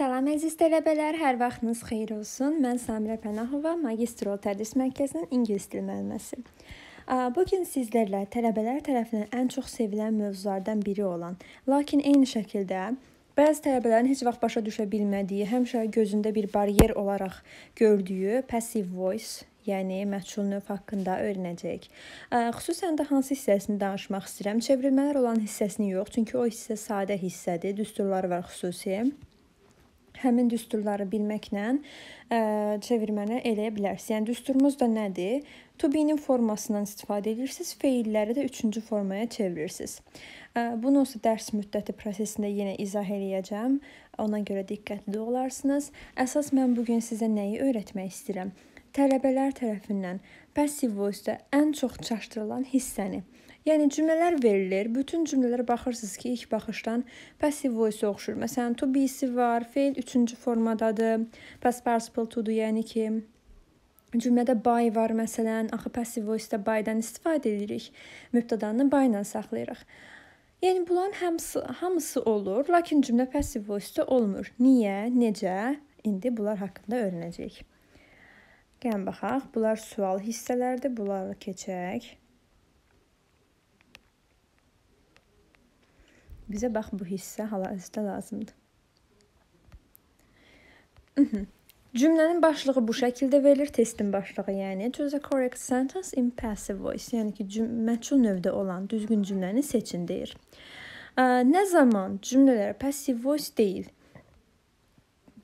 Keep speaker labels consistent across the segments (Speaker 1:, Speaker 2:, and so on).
Speaker 1: Salam əziz tələbələr, hər vaxtınız xeyir olsun. Mən Samirə Pənahova, Magistral Tədris Mərkəzinin ingilis dili müəlliməsi. Bu gün sizlərlə tələbələr tərəfindən ən çox sevilən mövzulardan biri olan, lakin eyni şəkildə bəzi tələbələrin heç vaxt başa düşə bilmədiyi, həmişə gözündə bir baryer olaraq gördüyü passive voice yəni məchul növ haqqında öyrənəcəyik. Xüsusən də hansı hissəsini danışmaq istəyirəm? Çevrilmələr olan hissəsini yox, çünki o hissə sadə hissədir, düsturları var xüsusi həmin düsturları bilməklə ə, e, çevirməni eləyə bilərsiniz. Yəni düsturumuz da nədir? To be-nin formasından istifadə edirsiniz, feilləri də üçüncü formaya çevirirsiniz. Ə, e, bunu isə dərs müddəti prosesində yenə izah eləyəcəm. Ona görə diqqətli olarsınız. Əsas mən bu gün sizə nəyi öyrətmək istəyirəm? Tələbələr tərəfindən passiv voice-da ən çox çaşdırılan hissəni Yəni cümlələr verilir. Bütün cümlələrə baxırsınız ki, ilk baxışdan passiv voice-ə oxşur. Məsələn, to be-si var, fail üçüncü formadadır. Past participle to-dur, yəni ki, Cümlədə by var məsələn, axı passiv voice-də by-dan istifadə edirik. Mübtədanı by ilə saxlayırıq. Yəni bunların hamısı hamısı olur, lakin cümlə passiv voice-də olmur. Niyə, necə? İndi bunlar haqqında öyrənəcəyik. Gəlin baxaq. Bunlar sual hissələrdir. Bunları keçək. Bizə bax bu hissə hal-hazırda lazımdır. Mhm. Cümlənin başlığı bu şəkildə verilir, testin başlığı, yəni choose a correct sentence in passive voice, yəni ki, məchul növdə olan düzgün cümləni seçin deyir. Nə zaman cümlələrə passive voice deyil?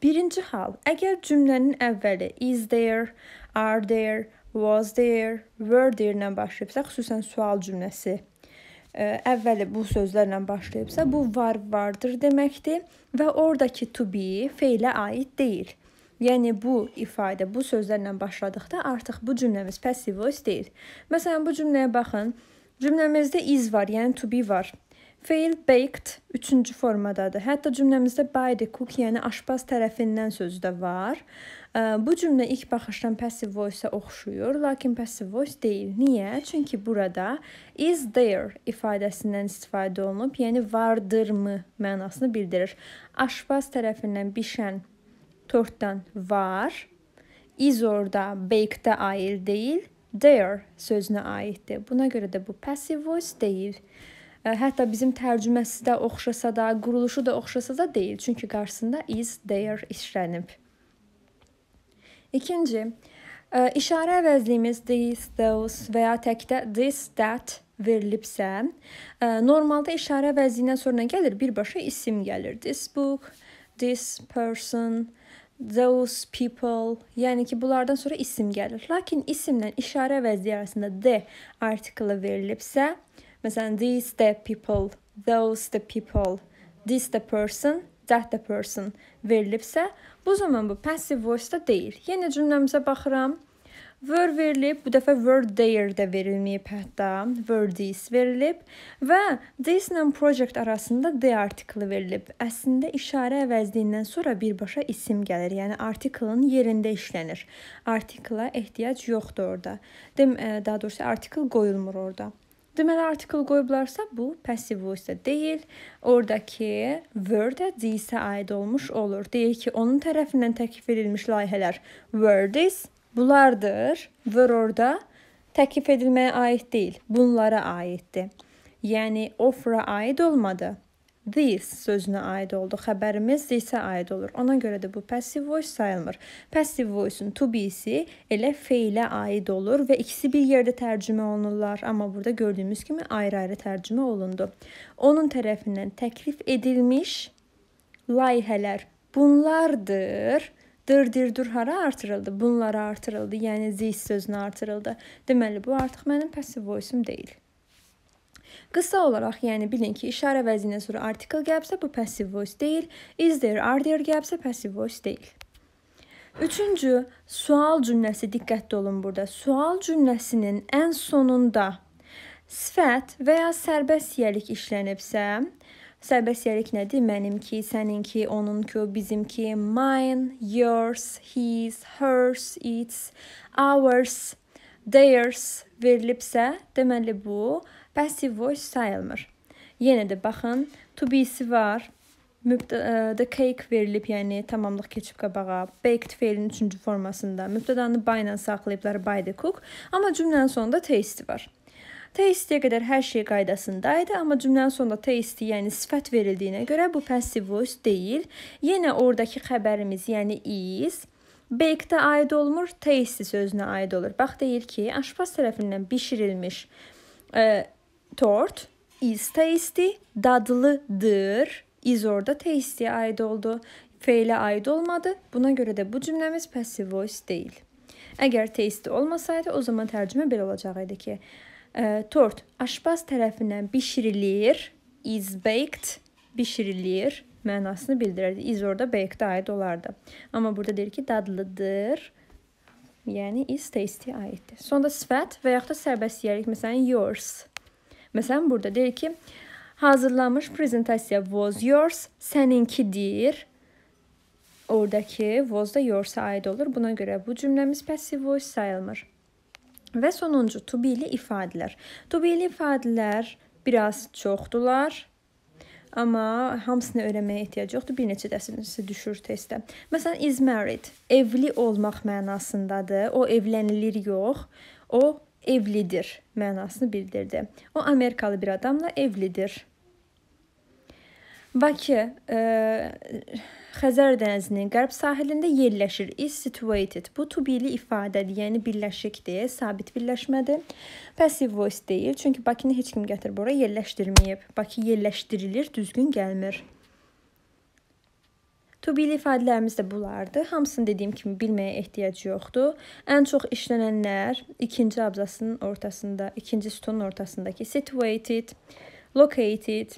Speaker 1: Birinci hal, əgər cümlənin əvvəli is there, are there, was there, were there-lə başlayıbsa, xüsusən sual cümləsi əvvəli bu sözlərlə başlayıbsa, bu var vardır deməkdir və oradakı to be feilə aid deyil. Yəni bu ifadə bu sözlərlə başladıqda artıq bu cümləmiz passive voice deyil. Məsələn bu cümləyə baxın. Cümləmizdə is var, yəni to be var. Fail baked üçüncü formadadır. Hətta cümləmizdə by the cook, yəni aşpaz tərəfindən sözü də var. Bu cümlə ilk baxışdan passive voice-a oxşuyur, lakin passive voice deyil. Niyə? Çünki burada is there ifadəsindən istifadə olunub, yəni vardırmı mənasını bildirir. Aşpaz tərəfindən bişən tortdan var, is orada bake-də aid deyil, there sözünə aiddir. Buna görə də bu passive voice deyil. Hətta bizim tərcüməsi də oxşasa da, quruluşu da oxşasa da deyil, çünki qarşısında is there işlənib. İkinci, e, işare vəzlimiz this, those veya ya təkdə this, that verilibsə, e, normalde işarə vəzindən sonra nə gəlir? Birbaşa isim gəlir. This book, this person, those people, yəni ki, bunlardan sonra isim gəlir. Lakin isimlə işarə vəzi arasında the artiklı verilibsə, məsələn, these the people, those the people, this the person, that the person verilibsə, Bu zaman bu passive voice-da deyil. Yenə cümləmizə baxıram. Were verilib, bu dəfə were there də verilməyib hətta. Were this verilib və this ilə project arasında the artiklı verilib. Əslində işarə əvəzliyindən sonra birbaşa isim gəlir. Yəni artiklın yerində işlənir. Artikla ehtiyac yoxdur orada. Dem e, daha doğrusu artikl qoyulmur orada. Deməli article qoyublarsa bu passiv voice deyil. Oradakı word-ə this-ə aid olmuş olur. Deyir ki, onun tərəfindən təklif edilmiş layihələr word is bunlardır. Word orada təklif edilməyə aid deyil. Bunlara aiddir. Yəni offer-a aid olmadı this sözünə aid oldu. Xəbərimiz this-ə aid olur. Ona görə də bu passive voice sayılmır. Passive voice-un to be-si elə feilə aid olur və ikisi bir yerdə tərcümə olunurlar, amma burada gördüyümüz kimi ayrı-ayrı tərcümə olundu. Onun tərəfindən təklif edilmiş layihələr bunlardır dırdirdur hara artırıldı? Bunlara artırıldı. Yəni this sözünə artırıldı. Deməli bu artıq mənim passive voice-um deyil. Qısa olaraq, yəni bilin ki, işarə vəzindən sonra article gəlibsə, bu passive voice deyil. Is there, are there gəlibsə passive voice deyil. Üçüncü, sual cümləsi diqqətli olun burada. Sual cümləsinin ən sonunda sifət və ya sərbəst yəlik işlənibsə, Sərbəstiyəlik nədir? Mənimki, səninki, onunki, bizimki, mine, yours, his, hers, its, ours, theirs verilibsə, deməli bu Passive voice sayılmır. Yenə də baxın, to be-si var. Mübdə, e, the cake verilib, yəni tamamlıq keçib qabağa. Baked fe'lin 3-cü formasında. Mübtədanı by ilə saxlayıblar by the cook, amma cümlənin sonunda taste var. Taste-yə qədər hər şey qaydasında idi, amma cümlənin sonunda taste, yəni sifət verildiyinə görə bu passive voice deyil. Yenə ordakı xəbərimiz, yəni is Bake-də aid olmur, tasty sözünə aid olur. Bax deyir ki, aşpaz tərəfindən bişirilmiş ə, e, Tort is tasty, dadlıdır. Is orada tasty'ye ait oldu. Feyle ait olmadı. Buna görə də bu cümləmiz passive voice deyil. Əgər tasty olmasaydı, o zaman tərcümə belə olacaq idi ki, e, tort aşbaz tərəfindən bişirilir, is baked, bişirilir mənasını bildirirdi. Is orada baked'ə aid olardı. Amma burada deyir ki, dadlıdır. Yəni is tasty aiddir. Sonda sifət və yaxud da sərbəstiyəlik, məsələn yours Məsələn, burada deyir ki, hazırlanmış prezentasiya was yours, səninkidir. Oradakı was da yours-a aid olur. Buna görə bu cümləmiz passive voice sayılmır. Və sonuncu to be-li ifadələr. To be-li ifadələr biraz çoxdular. Amma hamısını öyrənməyə ehtiyac yoxdur. Bir neçə dərsi düşür testdə. Məsələn, is married evli olmaq mənasındadır. O evlənilir yox. O evlidir mənasını bildirdi. O Amerikalı bir adamla evlidir. Bakı e, Xəzər dənizinin qərb sahilində yerləşir. Is situated. Bu to be-li ifadədir, yəni birləşikdir, sabit birləşmədir. Passive voice deyil, çünki Bakını heç kim gətirib bura yerləşdirməyib. Bakı yerləşdirilir, düzgün gəlmir. To be-li ifadələrimiz də bunlardır. Hamısını dediyim kimi bilməyə ehtiyac yoxdur. Ən çox işlənənlər ikinci abzasının ortasında, ikinci sütunun ortasındakı situated, located,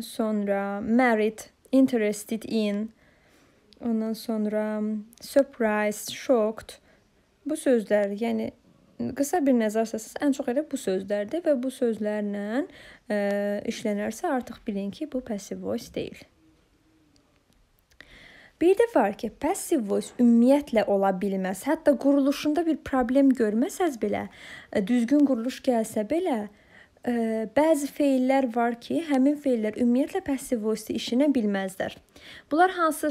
Speaker 1: sonra married, interested in, ondan sonra surprised, shocked. Bu sözlər, yəni qısa bir nəzər salsanız ən çox elə bu sözdərdir və bu sözlərlə ə, e, işlənərsə artıq bilin ki, bu passive voice deyil. Bir də var ki, passiv voice ümumiyyətlə ola bilməz. Hətta quruluşunda bir problem görməsəz belə, e, düzgün quruluş gəlsə belə, ə, e, bəzi feillər var ki, həmin feillər ümumiyyətlə passiv voice işinə bilməzlər. Bunlar hansı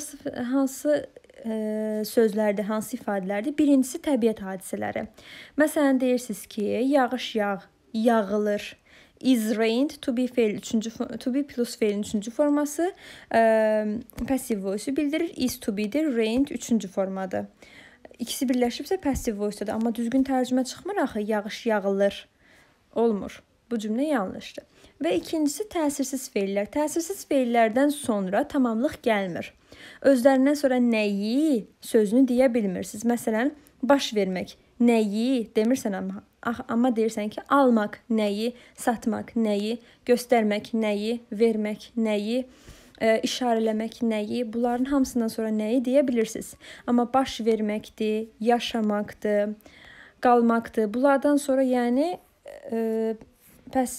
Speaker 1: hansı ə, e, sözlərdir, hansı ifadələrdir? Birincisi təbiət hadisələri. Məsələn deyirsiniz ki, yağış yağ, yağılır is rained to be fail üçüncü to be plus failin üçüncü forması e, passive voice bildirir. Is to be-dir rained üçüncü formadır. İkisi birləşibsə passive voice-dur, amma düzgün tərcümə çıxmır axı. Yağış yağılır. Olmur. Bu cümlə yanlışdır. Və ikincisi təsirsiz feillər. Təsirsiz feillərdən sonra tamamlıq gəlmir. Özlərindən sonra nəyi sözünü deyə bilmirsiniz. Məsələn, baş vermək, nəyi demirsən amma Ah, amma deyirsən ki, almaq nəyi, satmaq nəyi, göstərmək nəyi, vermək nəyi, ə, e, işarələmək nəyi, bunların hamısından sonra nəyi deyə bilirsiniz. Amma baş verməkdir, yaşamaqdır, qalmaqdır. Bunlardan sonra yəni ə, e, Bəs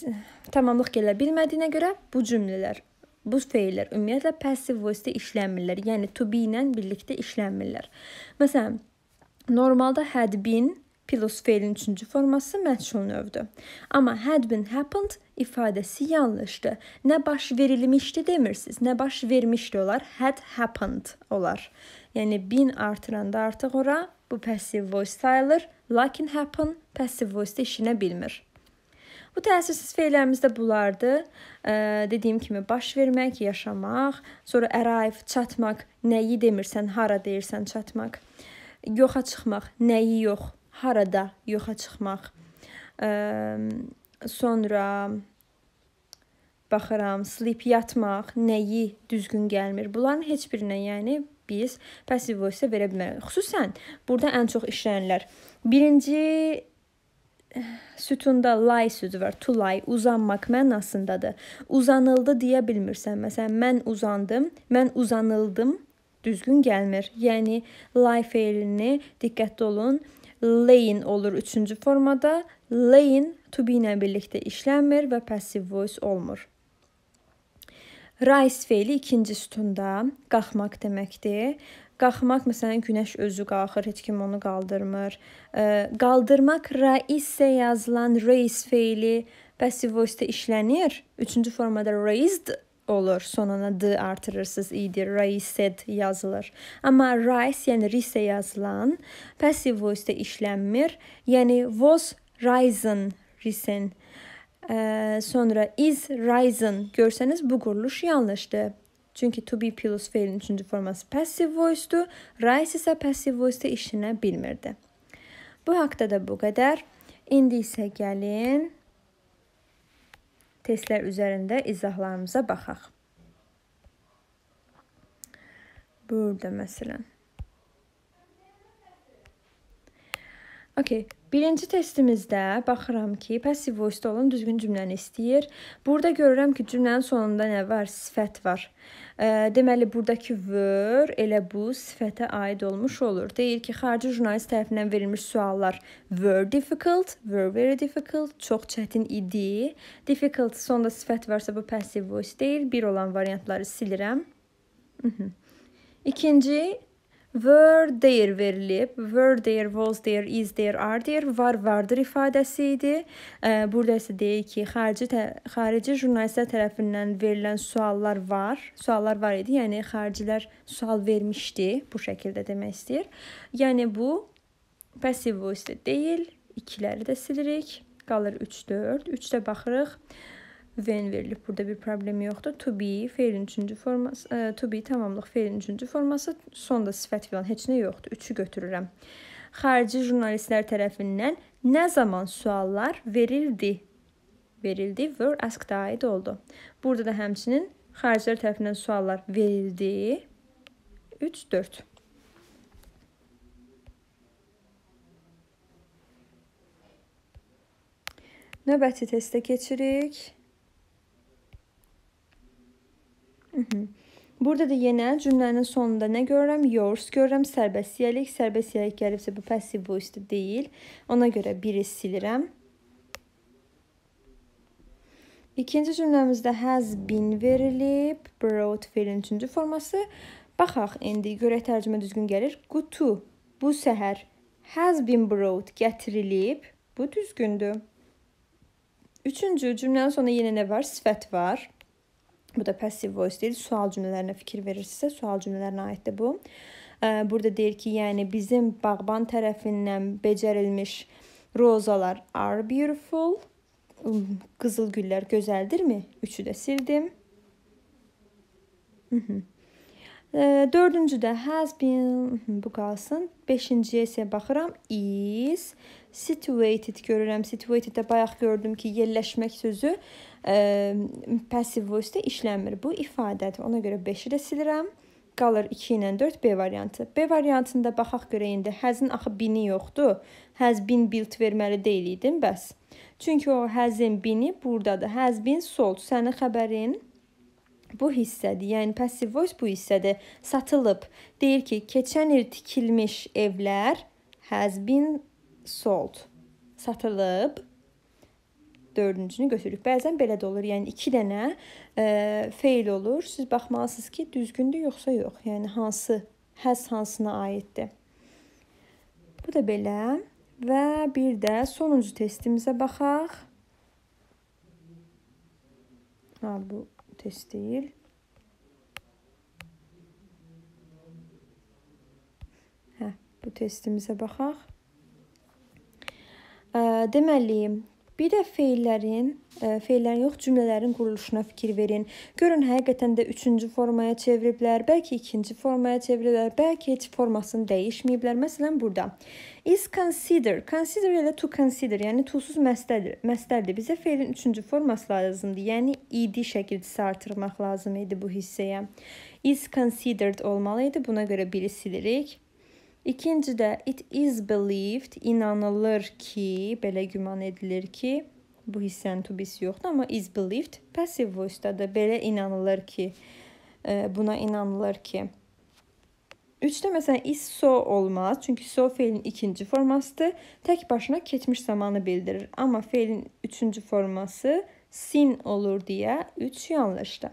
Speaker 1: tamamlıq gələ bilmədiyinə görə bu cümlələr, bu feillər ümumiyyətlə passiv voice-də işlənmirlər. Yəni to be ilə birlikdə işlənmirlər. Məsələn, normalda had been plus feilin üçüncü forması məşğul növdür. Amma had been happened ifadəsi yanlışdır. Nə baş verilmişdi demirsiz, nə baş vermişdi olar, had happened olar. Yəni been artıranda artıq ora bu passive voice sayılır. Lakin happen passive voice-də işinə bilmir. Bu təsirsiz feillərimiz də bunlardır. E, dediyim kimi baş vermək, yaşamaq, sonra arrive çatmaq, nəyi demirsən, hara deyirsən çatmaq. Yoxa çıxmaq, nəyi yox harada yoxa çıxmaq. Ehm, sonra baxıram, sleep yatmaq nəyi düzgün gəlmir. Bunların heç birinə, yəni biz passiv voice verə bilmərik. Xüsusən burada ən çox işlənilər. Birinci eh, sütunda lie sözü var. To lie uzanmaq mənasındadır. Uzanıldı deyə bilmirsən. Məsələn, mən uzandım, mən uzanıldım düzgün gəlmir. Yəni lie feilini diqqətli olun Laying olur üçüncü formada. Laying to be ilə birlikdə işlənmir və passive voice olmur. Rise feili ikinci sütunda qalxmaq deməkdir. Qalxmaq məsələn günəş özü qalxır, heç kim onu qaldırmır. E, qaldırmaq raisə yazılan raise feili passive voice-də işlənir. Üçüncü formada raised olur. Sonuna d artırırsınız. İdir. E Raised yazılır. Amma rais yəni risə yazılan passiv voice-də işlənmir. Yəni was risen, risen. Ə, sonra is risen görsəniz bu quruluş yanlışdır. Çünki to be plus fe'lin üçüncü forması passiv voice-dur. Rise isə passiv voice-də işlənə bilmirdi. Bu haqqda da bu qədər. İndi isə gəlin testlər üzərində izahlarımıza baxaq. Burada məsələn Okay. Birinci testimizdə baxıram ki, passiv voice-da olan düzgün cümləni istəyir. Burada görürəm ki, cümlənin sonunda nə var? Sifət var. E, deməli, burdakı were elə bu sifətə aid olmuş olur. Deyir ki, xarici jurnalist tərəfindən verilmiş suallar were difficult, were very difficult, çox çətin idi. Difficult sonda sifət varsa bu passiv voice deyil. Bir olan variantları silirəm. Mhm. İkinci Were there verilib. Were there, was there, is there, are there. Var, vardır ifadəsi idi. Burada isə deyək ki, xarici xarici jurnalistlər tərəfindən verilən suallar var. Suallar var idi. Yəni xaricilər sual vermişdi. Bu şəkildə demək istəyir. Yəni bu passiv voice deyil. İkiləri də silirik. Qalır 3 4. 3-də baxırıq when verilib. Burada bir problem yoxdur. To be fe'lin 3-cü forması, ə, e, to be tamamlıq fe'lin 3-cü forması, sonda sifət filan heç nə yoxdur. 3-ü götürürəm. Xarici jurnalistlər tərəfindən nə zaman suallar verildi? Verildi, were asked aid oldu. Burada da həmçinin xaricilər tərəfindən suallar verildi. 3 4 Növbəti testə keçirik. Burada da yenə cümlənin sonunda nə görürəm? Yours görürəm, sərbəstiyəlik. Sərbəstiyəlik gəlibsə bu passiv voice-də deyil. Ona görə biri silirəm. İkinci cümləmizdə has been verilib, brought fiilin üçüncü forması. Baxaq indi görək tərcümə düzgün gəlir. Qutu bu səhər has been brought gətirilib. Bu düzgündür. Üçüncü cümlənin sonunda yenə nə var? Sifət var. Bu da passiv voice deyil, sual cümlələrinə fikir verirsinizsə, sual cümlələrinə aiddir bu. Burada deyir ki, yəni bizim bağban tərəfindən becərilmiş rozalar are beautiful. Um, qızıl güllər gözəldirmi? Üçü də sildim. Mhm. Dördüncü də has been bu qalsın. Beşinciyə isə baxıram. Is situated görürəm. Situated də bayaq gördüm ki, yerləşmək sözü e, passive voice-də işlənmir bu ifadədir. Ona görə 5-i də silirəm. Qalır 2 ilə 4 B variantı. B variantında baxaq görək indi. Has-in axı bini yoxdur. Has been built verməli deyildim bəs. Çünki o has-in bini burdadır. Has been sold sənin xəbərin bu hissədir. Yəni passiv voice bu hissədə satılıb. Deyir ki, keçən il tikilmiş evlər has been sold. Satılıb. 4-cünü götürürük. Bəzən belə də olur. Yəni 2 dənə e, feil olur. Siz baxmalısınız ki, düzgündür yoxsa yox. Yəni hansı has hansına aiddir. Bu da belə və bir də sonuncu testimizə baxaq. Ha bu tez deyil. Hə, bu testimizə baxaq. Deməli, Bir də feillərin, e, feillərin yox, cümlələrin quruluşuna fikir verin. Görün həqiqətən də 3-cü formaya çeviriblər, bəlkə 2-ci formaya çeviriblər, bəlkə heç formasını dəyişməyiblər. Məsələn, burada is consider. Consider ilə to consider, yəni to-suz məsdərdir. Məsdərdir. Bizə feilin 3-cü forması lazımdır. Yəni id şəkilcisi artırmaq lazım idi bu hissəyə. Is considered olmalı idi. Buna görə biri silirik. İkinci də it is believed, inanılır ki, belə güman edilir ki, bu hissənin to be-si yoxdur, amma is believed passive voice-dadır. Belə inanılır ki, e, buna inanılır ki. Üçdə məsələn is so olmaz, çünki so feilin ikinci formasıdır. Tək başına keçmiş zamanı bildirir, amma feilin üçüncü forması sin olur deyə 3 yanlışdır.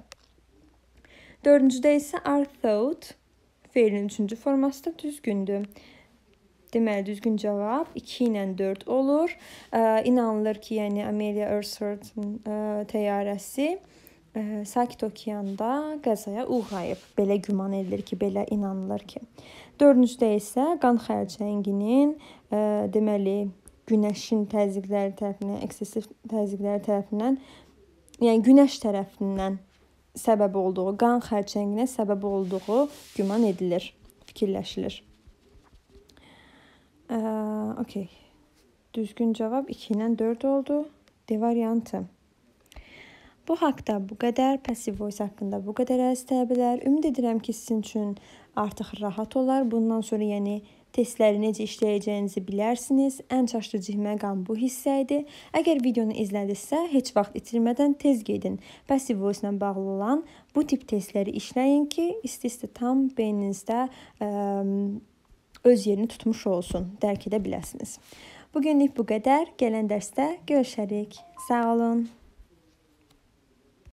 Speaker 1: Dördüncüdə isə are thought Fe'nin üçüncü forması da düzgündür. Deməli, düzgün cavab 2 ilə 4 olur. E, inanılır ki, yəni Amelia Earhart-ın e, təyyarəsi e, Sakit okeanda qəzaya uğrayıb. Belə güman edilir ki, belə inanılır ki. 4-cüdə isə qan xərçənginin e, deməli günəşin təzyiqləri tərəfindən, eksessiv təzyiqləri tərəfindən, yəni günəş tərəfindən səbəb olduğu, qan xərçənginə səbəb olduğu güman edilir, fikirləşilir. Ə, okay. Düzgün cavab 2 ilə 4 oldu. D variantı. Bu haqqda bu qədər, passiv voice haqqında bu qədər əziz tələbələr. Ümid edirəm ki, sizin üçün artıq rahat olar. Bundan sonra yəni Testləri necə işləyəcəyinizi bilərsiniz. Ən çaşdırıcı məqam bu hissə idi. Əgər videonu izlədinizsə, heç vaxt itirmədən tez gedin. Passive voice ilə bağlı olan bu tip testləri işləyin ki, isti-isti tam beyninizdə ə, öz yerini tutmuş olsun, dərk edə biləsiniz. Bugünlük bu qədər. Gələn dərsdə görüşərik. Sağ olun.